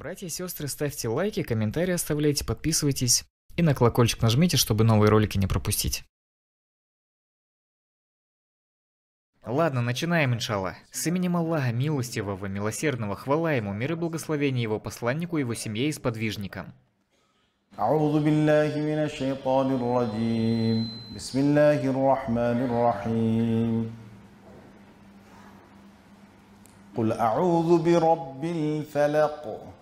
Братья и сестры, ставьте лайки, комментарии оставляйте, подписывайтесь и на колокольчик нажмите, чтобы новые ролики не пропустить. Ладно, начинаем, иншалла. С именем Аллаха, милостивого, милосердного, хвала ему, мир и благословение его посланнику, его семье и сподвижникам. أعوذ بالله من الشيطان الرجيم بسم الله الرحمن الرحيم قل أعوذ برب الفلق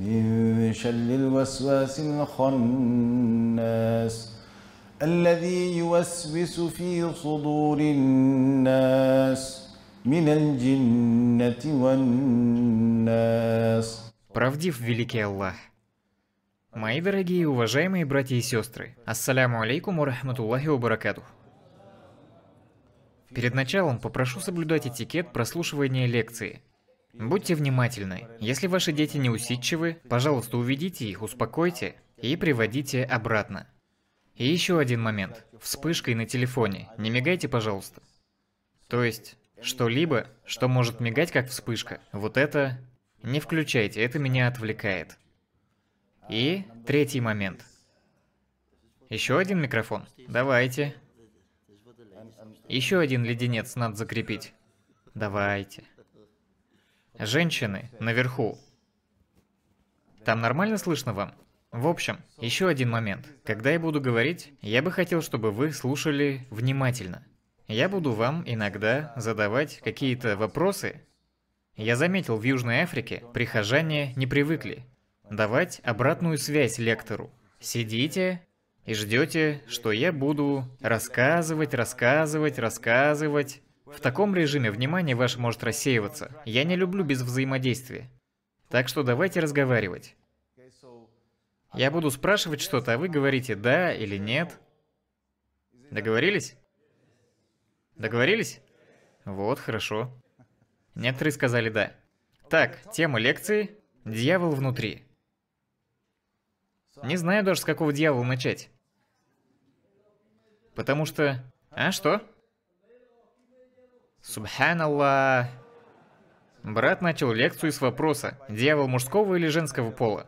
من شر الوسواس الخناس الذي يوسوس في صدور الناس من الجنة والناس Правдив великий Аллах. Мои дорогие и уважаемые братья и сестры, ассаляму алейкум ва рахматуллахи ва баракатух. Перед началом попрошу соблюдать этикет прослушивания лекции – Будьте внимательны. Если ваши дети неусидчивы, пожалуйста, уведите их, успокойте и приводите обратно. И еще один момент. Вспышкой на телефоне. Не мигайте, пожалуйста. То есть, что-либо, что может мигать как вспышка, вот это не включайте, это меня отвлекает. И третий момент. Еще один микрофон. Давайте. Еще один леденец надо закрепить. Давайте. Женщины, наверху. Там нормально слышно вам? В общем, еще один момент. Когда я буду говорить, я бы хотел, чтобы вы слушали внимательно. Я буду вам иногда задавать какие-то вопросы. Я заметил, в Южной Африке прихожане не привыкли давать обратную связь лектору. Сидите и ждете, что я буду рассказывать, рассказывать, рассказывать, в таком режиме внимание ваше может рассеиваться. Я не люблю без взаимодействия. Так что давайте разговаривать. Я буду спрашивать что-то, а вы говорите «да» или «нет». Договорились? Договорились? Вот, хорошо. Некоторые сказали «да». Так, тема лекции «Дьявол внутри». Не знаю даже, с какого дьявола начать. Потому что... А, что? Субханаллах. Брат начал лекцию с вопроса, дьявол мужского или женского пола?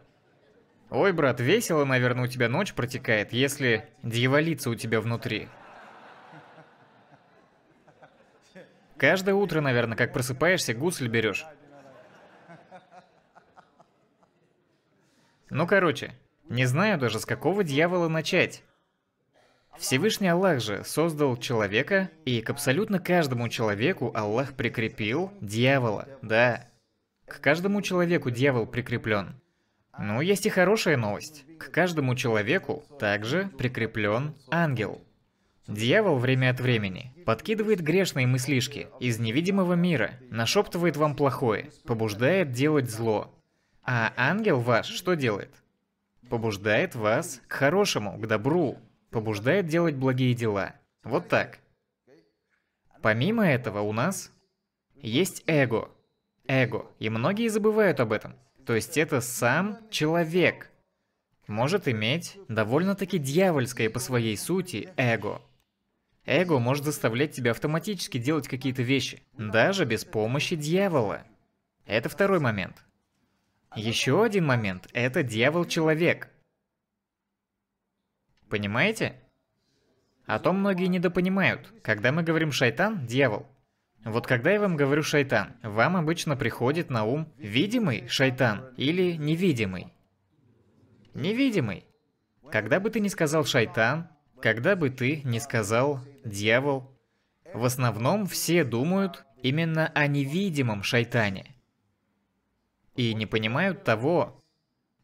Ой, брат, весело, наверное, у тебя ночь протекает, если дьяволица у тебя внутри. Каждое утро, наверное, как просыпаешься, гусль берешь. Ну, короче, не знаю даже, с какого дьявола начать. Всевышний Аллах же создал человека, и к абсолютно каждому человеку Аллах прикрепил дьявола, да. К каждому человеку дьявол прикреплен. Но есть и хорошая новость. К каждому человеку также прикреплен ангел. Дьявол время от времени подкидывает грешные мыслишки из невидимого мира, нашептывает вам плохое, побуждает делать зло. А ангел ваш что делает? Побуждает вас к хорошему, к добру, Побуждает делать благие дела. Вот так. Помимо этого у нас есть эго. Эго. И многие забывают об этом. То есть это сам человек может иметь довольно-таки дьявольское по своей сути эго. Эго может заставлять тебя автоматически делать какие-то вещи, даже без помощи дьявола. Это второй момент. Еще один момент – это дьявол-человек. Понимаете? А то многие недопонимают, когда мы говорим «шайтан», «дьявол». Вот когда я вам говорю «шайтан», вам обычно приходит на ум «видимый шайтан» или «невидимый». Невидимый. Когда бы ты ни сказал «шайтан», когда бы ты ни сказал «дьявол», в основном все думают именно о невидимом шайтане. И не понимают того,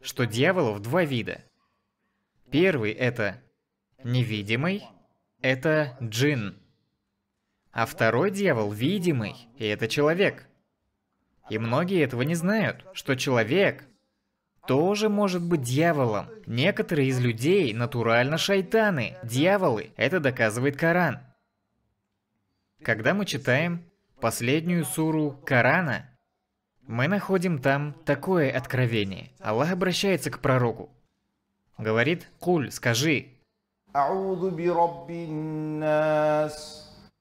что дьяволов два вида – Первый это невидимый, это джин. А второй дьявол видимый, и это человек. И многие этого не знают, что человек тоже может быть дьяволом. Некоторые из людей натурально шайтаны, дьяволы. Это доказывает Коран. Когда мы читаем последнюю суру Корана, мы находим там такое откровение. Аллах обращается к пророку. Говорит, куль, скажи.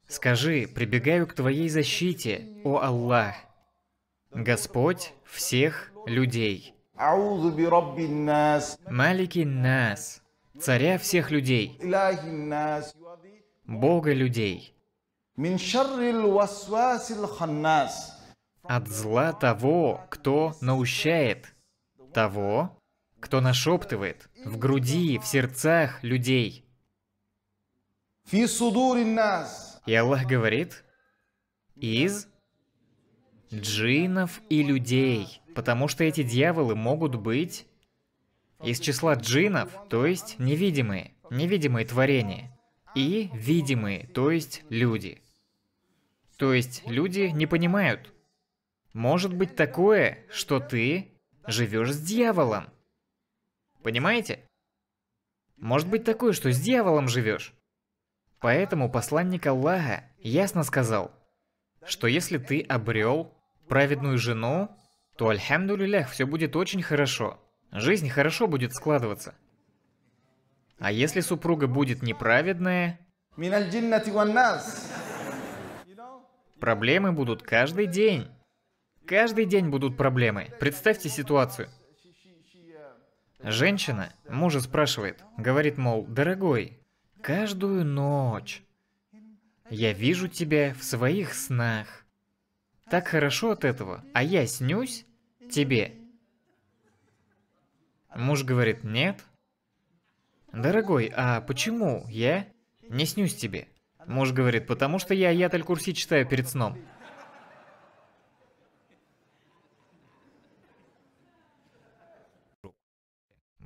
Скажи, прибегаю к твоей защите, о Аллах. Господь всех людей. Малики нас, царя всех людей, Бога людей, от зла того, кто наущает, того, кто нашептывает в груди, в сердцах людей. И Аллах говорит, из джинов и людей, потому что эти дьяволы могут быть из числа джинов, то есть невидимые, невидимые творения, и видимые, то есть люди. То есть люди не понимают. Может быть такое, что ты живешь с дьяволом. Понимаете? Может быть такое, что с дьяволом живешь. Поэтому посланник Аллаха ясно сказал, что если ты обрел праведную жену, то альхамдулилях все будет очень хорошо. Жизнь хорошо будет складываться. А если супруга будет неправедная, проблемы будут каждый день. Каждый день будут проблемы. Представьте ситуацию. Женщина мужа спрашивает, говорит, мол, дорогой, каждую ночь я вижу тебя в своих снах. Так хорошо от этого, а я снюсь тебе. Муж говорит, нет. Дорогой, а почему я не снюсь тебе? Муж говорит, потому что я Аяталь Курси читаю перед сном.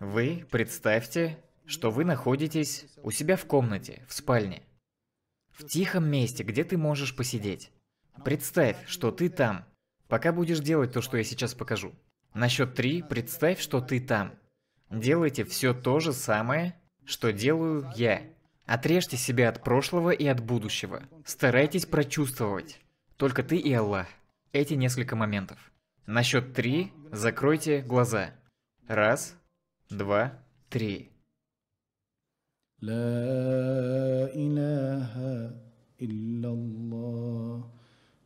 Вы представьте, что вы находитесь у себя в комнате, в спальне. В тихом месте, где ты можешь посидеть. Представь, что ты там. Пока будешь делать то, что я сейчас покажу. На счет три представь, что ты там. Делайте все то же самое, что делаю я. Отрежьте себя от прошлого и от будущего. Старайтесь прочувствовать. Только ты и Аллах. Эти несколько моментов. На счет три закройте глаза. Раз, два, три. لا إله إلا الله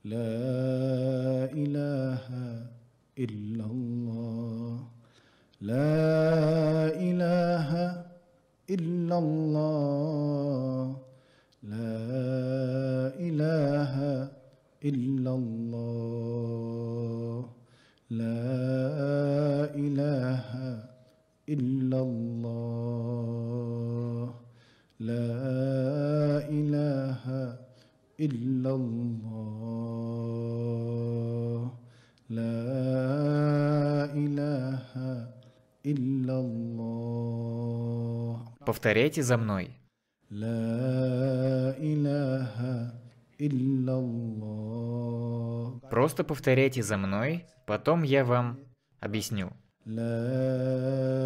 لا إله إلا الله لا إله إلا الله لا إله إلا الله إلا الله لا إله إلا الله لا إله إلا الله Повторяйте за мной. لا إله إلا الله Просто повторяйте за мной, потом я вам объясню.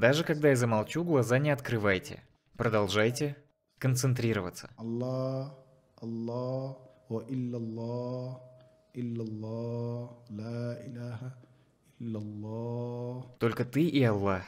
Даже когда я замолчу, глаза не открывайте. Продолжайте концентрироваться. Только ты и Аллах.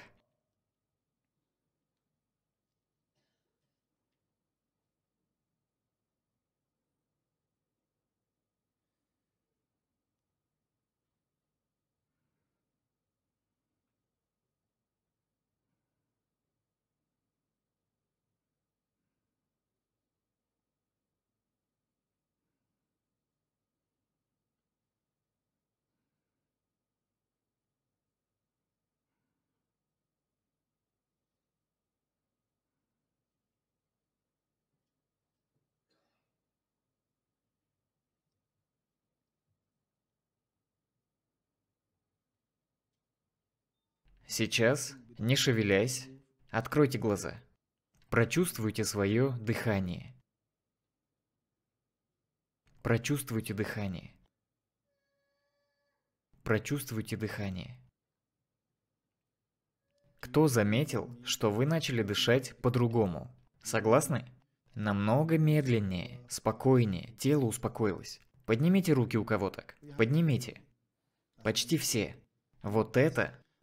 Сейчас, не шевелясь, откройте глаза. Прочувствуйте свое дыхание. Прочувствуйте дыхание. Прочувствуйте дыхание. Кто заметил, что вы начали дышать по-другому? Согласны? Намного медленнее, спокойнее, тело успокоилось. Поднимите руки у кого-то. Поднимите. Почти все. Вот это